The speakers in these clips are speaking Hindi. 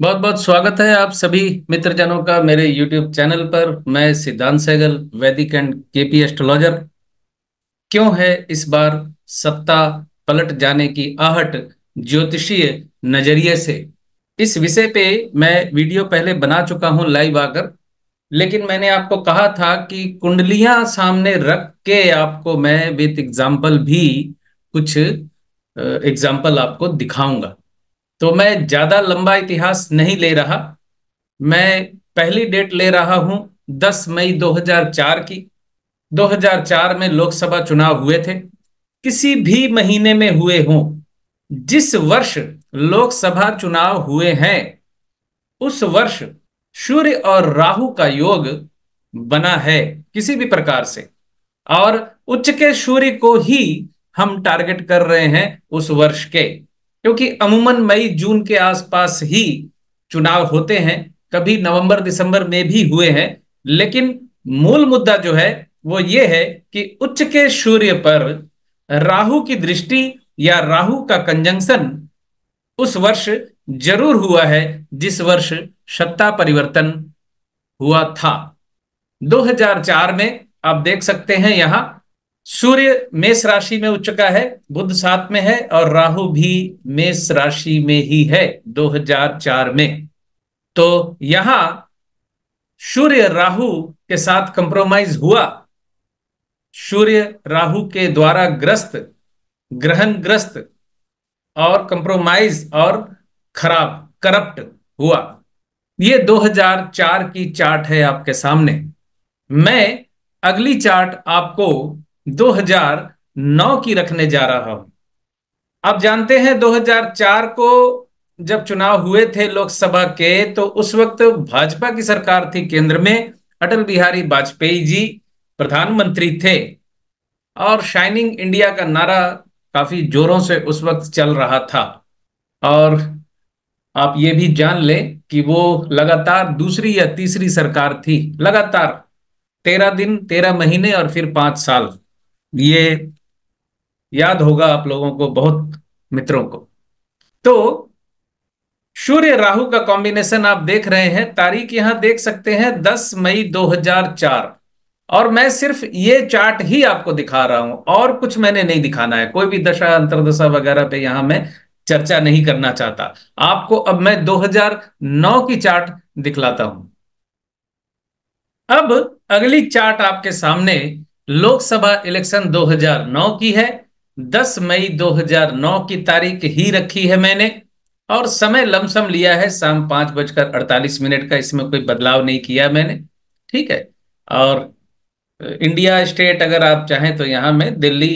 बहुत बहुत स्वागत है आप सभी मित्रजनों का मेरे YouTube चैनल पर मैं सिद्धांत सहगल वैदिक एंड केपी एस्ट्रोलॉजर क्यों है इस बार सत्ता पलट जाने की आहट ज्योतिषीय नजरिए से इस विषय पे मैं वीडियो पहले बना चुका हूं लाइव आकर लेकिन मैंने आपको कहा था कि कुंडलियां सामने रख के आपको मैं विथ एग्जाम्पल भी कुछ एग्जाम्पल आपको दिखाऊंगा तो मैं ज्यादा लंबा इतिहास नहीं ले रहा मैं पहली डेट ले रहा हूं 10 मई 2004 की 2004 में लोकसभा चुनाव हुए थे किसी भी महीने में हुए हों जिस वर्ष लोकसभा चुनाव हुए हैं उस वर्ष सूर्य और राहु का योग बना है किसी भी प्रकार से और उच्च के सूर्य को ही हम टारगेट कर रहे हैं उस वर्ष के क्योंकि अमूमन मई जून के आसपास ही चुनाव होते हैं कभी नवंबर दिसंबर में भी हुए हैं लेकिन मूल मुद्दा जो है वो ये है कि उच्च के सूर्य पर राहु की दृष्टि या राहु का कंजंक्शन उस वर्ष जरूर हुआ है जिस वर्ष सत्ता परिवर्तन हुआ था 2004 में आप देख सकते हैं यहां सूर्य मेष राशि में उच्च का है बुद्ध सात में है और राहु भी मेष राशि में ही है 2004 में तो यहां सूर्य राहु के साथ कंप्रोमाइज हुआ सूर्य राहु के द्वारा ग्रस्त ग्रहण ग्रस्त और कंप्रोमाइज और खराब करप्ट हुआ ये 2004 की चार्ट है आपके सामने मैं अगली चार्ट आपको 2009 की रखने जा रहा हूं आप जानते हैं 2004 को जब चुनाव हुए थे लोकसभा के तो उस वक्त भाजपा की सरकार थी केंद्र में अटल बिहारी वाजपेयी जी प्रधानमंत्री थे और शाइनिंग इंडिया का नारा काफी जोरों से उस वक्त चल रहा था और आप ये भी जान लें कि वो लगातार दूसरी या तीसरी सरकार थी लगातार तेरह दिन तेरह महीने और फिर पांच साल ये याद होगा आप लोगों को बहुत मित्रों को तो सूर्य राहु का कॉम्बिनेशन आप देख रहे हैं तारीख यहां देख सकते हैं 10 मई 2004 और मैं सिर्फ ये चार्ट ही आपको दिखा रहा हूं और कुछ मैंने नहीं दिखाना है कोई भी दशा अंतरदशा वगैरह पे यहां मैं चर्चा नहीं करना चाहता आपको अब मैं 2009 की चार्ट दिखलाता हूं अब अगली चार्ट आपके सामने लोकसभा इलेक्शन 2009 की है 10 मई 2009 की तारीख ही रखी है मैंने और समय लमसम लिया है शाम पांच बजकर अड़तालीस मिनट का इसमें कोई बदलाव नहीं किया मैंने ठीक है और इंडिया स्टेट अगर आप चाहें तो यहां मैं दिल्ली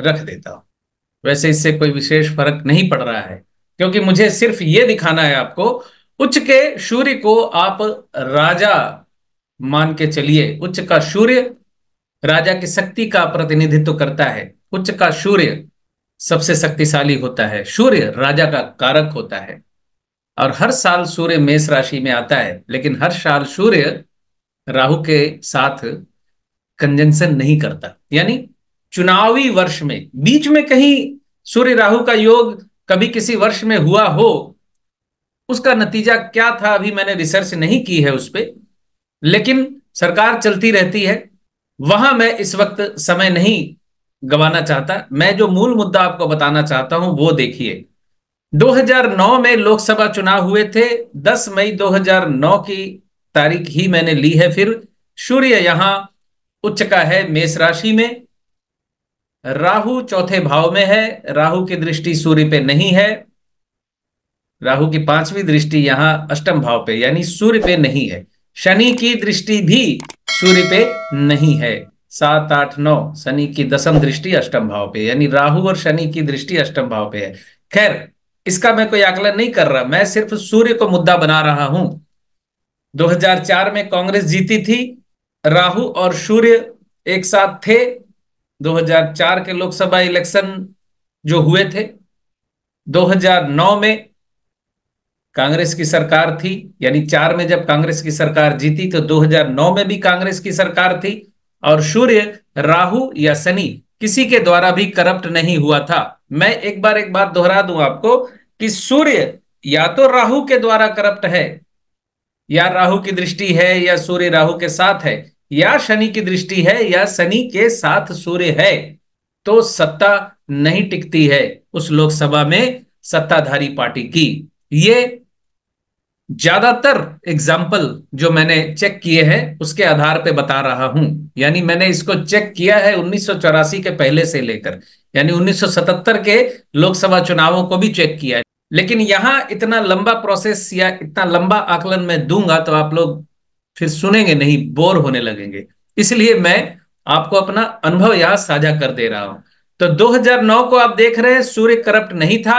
रख देता हूं वैसे इससे कोई विशेष फर्क नहीं पड़ रहा है क्योंकि मुझे सिर्फ ये दिखाना है आपको उच्च के सूर्य को आप राजा मान के चलिए उच्च का सूर्य राजा की शक्ति का प्रतिनिधित्व करता है उच्च का सूर्य सबसे शक्तिशाली होता है सूर्य राजा का कारक होता है और हर साल सूर्य मेष राशि में आता है लेकिन हर साल सूर्य राहु के साथ कंजंक्शन नहीं करता यानी चुनावी वर्ष में बीच में कहीं सूर्य राहु का योग कभी किसी वर्ष में हुआ हो उसका नतीजा क्या था अभी मैंने रिसर्च नहीं की है उस पर लेकिन सरकार चलती रहती है वहां मैं इस वक्त समय नहीं गवाना चाहता मैं जो मूल मुद्दा आपको बताना चाहता हूं वो देखिए 2009 में लोकसभा चुनाव हुए थे 10 मई 2009 की तारीख ही मैंने ली है फिर सूर्य यहां उच्च का है मेष राशि में राहु चौथे भाव में है राहु की दृष्टि सूर्य पे नहीं है राहु की पांचवी दृष्टि यहां अष्टम भाव पे यानी सूर्य पे नहीं है शनि की दृष्टि भी सूर्य पे नहीं है सात आठ नौ शनि की दसम दृष्टि अष्टम भाव पे यानी राहु और शनि की दृष्टि अष्टम भाव पे है खैर इसका मैं कोई आकलन नहीं कर रहा मैं सिर्फ सूर्य को मुद्दा बना रहा हूं 2004 में कांग्रेस जीती थी राहु और सूर्य एक साथ थे 2004 के लोकसभा इलेक्शन जो हुए थे 2009 में कांग्रेस की सरकार थी यानी चार में जब कांग्रेस की सरकार जीती तो 2009 में भी कांग्रेस की सरकार थी और सूर्य राहु या शनि किसी के द्वारा भी करप्ट नहीं हुआ था मैं एक बार एक बार दोहरा दूं आपको कि सूर्य या तो राहु के द्वारा करप्ट है या राहु की दृष्टि है या सूर्य राहु के साथ है या शनि की दृष्टि है या शनि के साथ सूर्य है तो सत्ता नहीं टिकती है उस लोकसभा में सत्ताधारी पार्टी की ये ज्यादातर एग्जाम्पल जो मैंने चेक किए हैं उसके आधार पे बता रहा हूं यानी मैंने इसको चेक किया है उन्नीस के पहले से लेकर यानी 1977 के लोकसभा चुनावों को भी चेक किया है लेकिन यहां इतना लंबा प्रोसेस या इतना लंबा आकलन मैं दूंगा तो आप लोग फिर सुनेंगे नहीं बोर होने लगेंगे इसलिए मैं आपको अपना अनुभव यहां साझा कर दे रहा हूं तो दो को आप देख रहे हैं सूर्य करप्ट नहीं था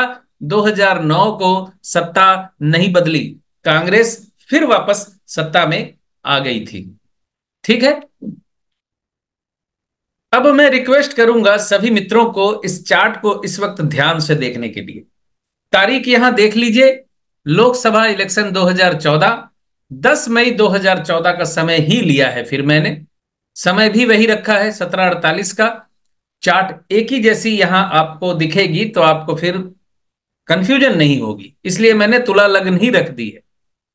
2009 को सत्ता नहीं बदली कांग्रेस फिर वापस सत्ता में आ गई थी ठीक है अब मैं रिक्वेस्ट करूंगा सभी मित्रों को इस चार्ट को इस वक्त ध्यान से देखने के लिए तारीख यहां देख लीजिए लोकसभा इलेक्शन 2014 10 मई 2014 का समय ही लिया है फिर मैंने समय भी वही रखा है अड़तालीस का चार्ट एक ही जैसी यहां आपको दिखेगी तो आपको फिर कंफ्यूजन नहीं होगी इसलिए मैंने तुला लग्न ही रख दी है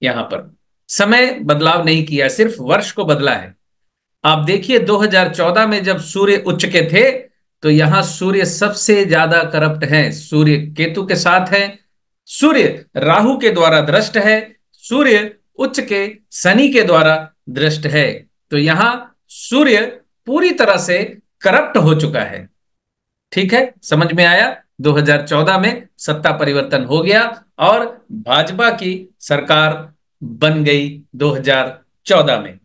यहां पर समय बदलाव नहीं किया सिर्फ वर्ष को बदला है आप देखिए 2014 में जब सूर्य उच्च के थे तो यहां सूर्य सबसे ज्यादा करप्ट है सूर्य केतु के साथ है सूर्य राहु के द्वारा दृष्ट है सूर्य उच्च के शनि के द्वारा दृष्ट है तो यहां सूर्य पूरी तरह से करप्ट हो चुका है ठीक है समझ में आया 2014 में सत्ता परिवर्तन हो गया और भाजपा की सरकार बन गई 2014 में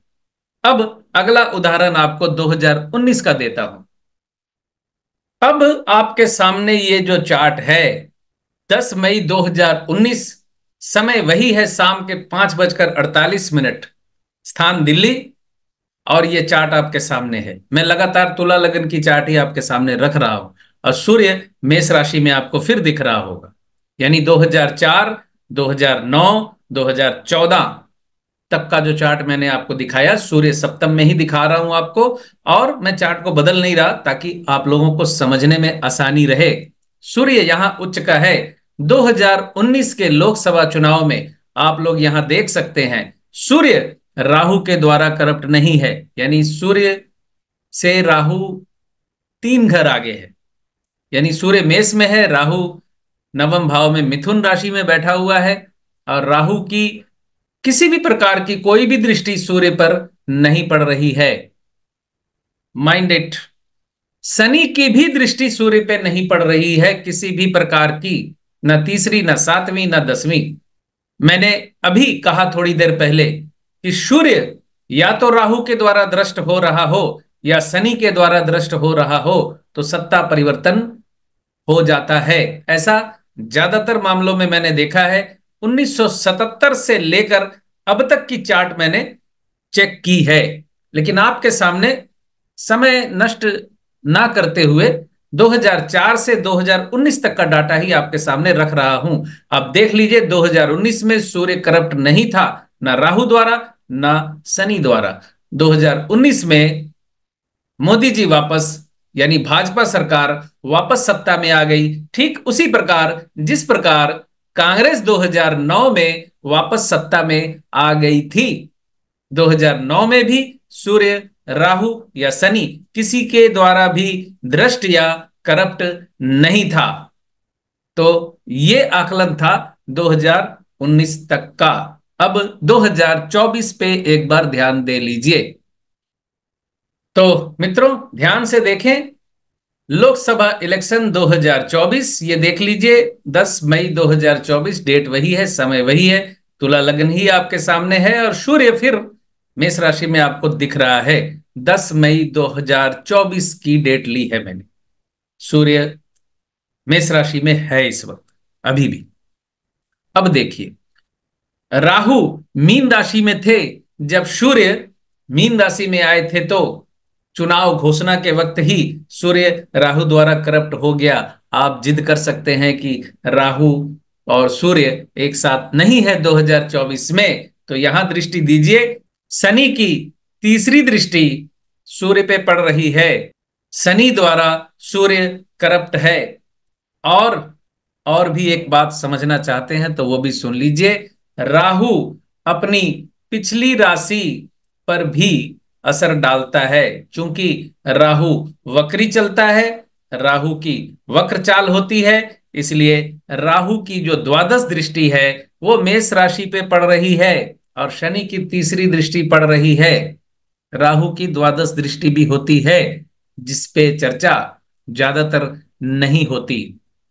अब अगला उदाहरण आपको 2019 का देता हूं अब आपके सामने ये जो चार्ट है 10 मई 2019 समय वही है शाम के पांच बजकर अड़तालीस मिनट स्थान दिल्ली और ये चार्ट आपके सामने है मैं लगातार तुला लगन की चार्ट ही आपके सामने रख रहा हूं और सूर्य मेष राशि में आपको फिर दिख रहा होगा यानी 2004, 2009, 2014 तक का जो चार्ट मैंने आपको दिखाया सूर्य सप्तम में ही दिखा रहा हूं आपको और मैं चार्ट को बदल नहीं रहा ताकि आप लोगों को समझने में आसानी रहे सूर्य यहां उच्च का है 2019 के लोकसभा चुनाव में आप लोग यहां देख सकते हैं सूर्य राहु के द्वारा करप्ट नहीं है यानी सूर्य से राहु तीन घर आगे है यानी सूर्य मेष में है राहु नवम भाव में मिथुन राशि में बैठा हुआ है और राहु की किसी भी प्रकार की कोई भी दृष्टि सूर्य पर नहीं पड़ रही है माइंड इट शनि की भी दृष्टि सूर्य पर नहीं पड़ रही है किसी भी प्रकार की न तीसरी न सातवीं न दसवीं मैंने अभी कहा थोड़ी देर पहले कि सूर्य या तो राहु के द्वारा दृष्ट हो रहा हो या शनि के द्वारा दृष्ट हो रहा हो तो सत्ता परिवर्तन हो जाता है ऐसा ज्यादातर मामलों में मैंने देखा है 1977 से लेकर अब तक की चार्ट मैंने चेक की है लेकिन आपके सामने समय नष्ट ना करते हुए 2004 से 2019 तक का डाटा ही आपके सामने रख रहा हूं आप देख लीजिए 2019 में सूर्य करप्ट नहीं था ना राहु द्वारा ना शनि द्वारा 2019 में मोदी जी वापस यानी भाजपा सरकार वापस सत्ता में आ गई ठीक उसी प्रकार जिस प्रकार कांग्रेस 2009 में वापस सत्ता में आ गई थी 2009 में भी सूर्य राहु या शनि किसी के द्वारा भी दृष्ट या करप्ट नहीं था तो ये आकलन था 2019 तक का अब 2024 पे एक बार ध्यान दे लीजिए तो मित्रों ध्यान से देखें लोकसभा इलेक्शन 2024 ये देख लीजिए 10 मई 2024 डेट वही है समय वही है तुला लगन ही आपके सामने है और सूर्य फिर मेष राशि में आपको दिख रहा है 10 मई 2024 की डेट ली है मैंने सूर्य मेष राशि में है इस वक्त अभी भी अब देखिए राहु मीन राशि में थे जब सूर्य मीन राशि में आए थे तो चुनाव घोषणा के वक्त ही सूर्य राहु द्वारा करप्ट हो गया आप जिद कर सकते हैं कि राहु और सूर्य एक साथ नहीं है 2024 में तो यहां दृष्टि दीजिए शनि की तीसरी दृष्टि सूर्य पे पड़ रही है शनि द्वारा सूर्य करप्ट है और और भी एक बात समझना चाहते हैं तो वो भी सुन लीजिए राहु अपनी पिछली राशि पर भी असर डालता है क्योंकि राहु वक्री चलता है राहु की वक्र चाल होती है इसलिए राहु की जो द्वादश दृष्टि है वो मेष राशि पे पड़ रही है और शनि की तीसरी दृष्टि पड़ रही है राहु की द्वादश दृष्टि भी होती है जिसपे चर्चा ज्यादातर नहीं होती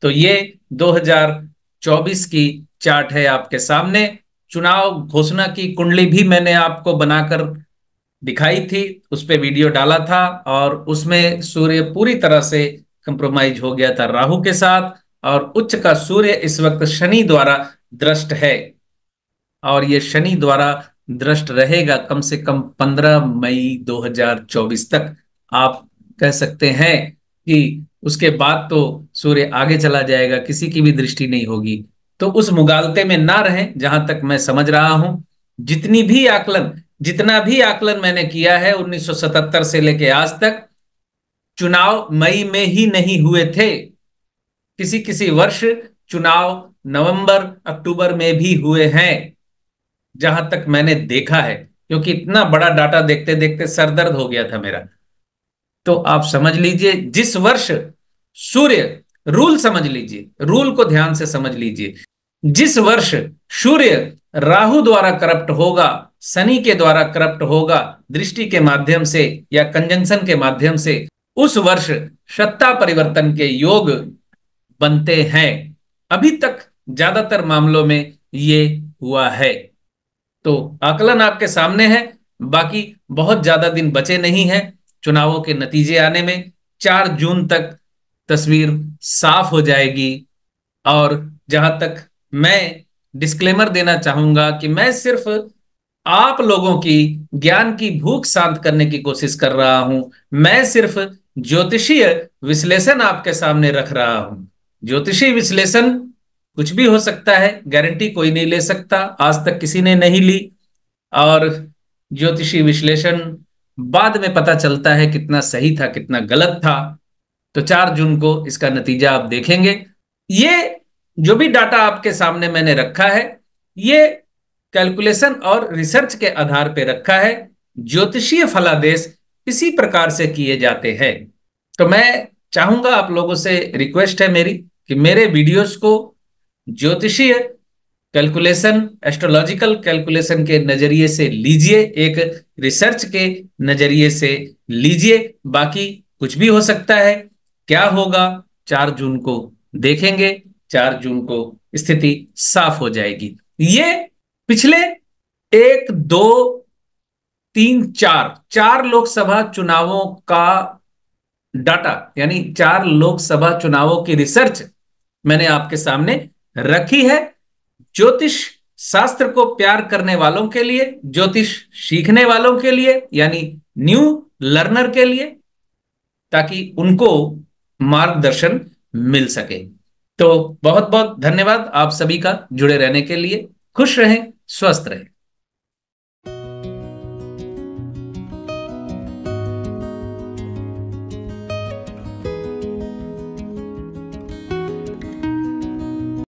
तो ये 2024 की चार्ट है आपके सामने चुनाव घोषणा की कुंडली भी मैंने आपको बनाकर दिखाई थी उस पर वीडियो डाला था और उसमें सूर्य पूरी तरह से कंप्रोमाइज हो गया था राहु के साथ और उच्च का सूर्य इस वक्त शनि द्वारा दृष्ट है और ये शनि द्वारा दृष्ट रहेगा कम से कम 15 मई 2024 तक आप कह सकते हैं कि उसके बाद तो सूर्य आगे चला जाएगा किसी की भी दृष्टि नहीं होगी तो उस मुगालते में ना रहें जहां तक मैं समझ रहा हूं जितनी भी आकलन जितना भी आकलन मैंने किया है 1977 से लेके आज तक चुनाव मई में ही नहीं हुए थे किसी किसी वर्ष चुनाव नवंबर अक्टूबर में भी हुए हैं जहां तक मैंने देखा है क्योंकि इतना बड़ा डाटा देखते देखते सरदर्द हो गया था मेरा तो आप समझ लीजिए जिस वर्ष सूर्य रूल समझ लीजिए रूल को ध्यान से समझ लीजिए जिस वर्ष सूर्य राहु द्वारा करप्ट होगा शनि के द्वारा करप्ट होगा दृष्टि के माध्यम से या कंजंक्शन के माध्यम से उस वर्ष सत्ता परिवर्तन के योग बनते हैं अभी तक ज्यादातर मामलों में ये हुआ है तो आकलन आपके सामने है बाकी बहुत ज्यादा दिन बचे नहीं है चुनावों के नतीजे आने में चार जून तक तस्वीर साफ हो जाएगी और जहां तक मैं डिस्क्लेमर देना चाहूंगा कि मैं सिर्फ आप लोगों की ज्ञान की भूख शांत करने की कोशिश कर रहा हूं मैं सिर्फ ज्योतिषीय विश्लेषण आपके सामने रख रहा हूं ज्योतिषीय विश्लेषण कुछ भी हो सकता है गारंटी कोई नहीं ले सकता आज तक किसी ने नहीं ली और ज्योतिषीय विश्लेषण बाद में पता चलता है कितना सही था कितना गलत था तो चार जून को इसका नतीजा आप देखेंगे ये जो भी डाटा आपके सामने मैंने रखा है ये कैलकुलेशन और रिसर्च के आधार पर रखा है ज्योतिषीय फलादेश इसी प्रकार से किए जाते हैं तो मैं चाहूंगा आप लोगों से रिक्वेस्ट है मेरी कि मेरे वीडियोस को ज्योतिषीय कैलकुलेशन एस्ट्रोलॉजिकल कैलकुलेशन के नजरिए से लीजिए एक रिसर्च के नजरिए से लीजिए बाकी कुछ भी हो सकता है क्या होगा चार जून को देखेंगे चार जून को स्थिति साफ हो जाएगी ये पिछले एक दो तीन चार चार लोकसभा चुनावों का डाटा यानी चार लोकसभा चुनावों की रिसर्च मैंने आपके सामने रखी है ज्योतिष शास्त्र को प्यार करने वालों के लिए ज्योतिष सीखने वालों के लिए यानी न्यू लर्नर के लिए ताकि उनको मार्गदर्शन मिल सके तो बहुत बहुत धन्यवाद आप सभी का जुड़े रहने के लिए खुश रहें स्वस्थ रहे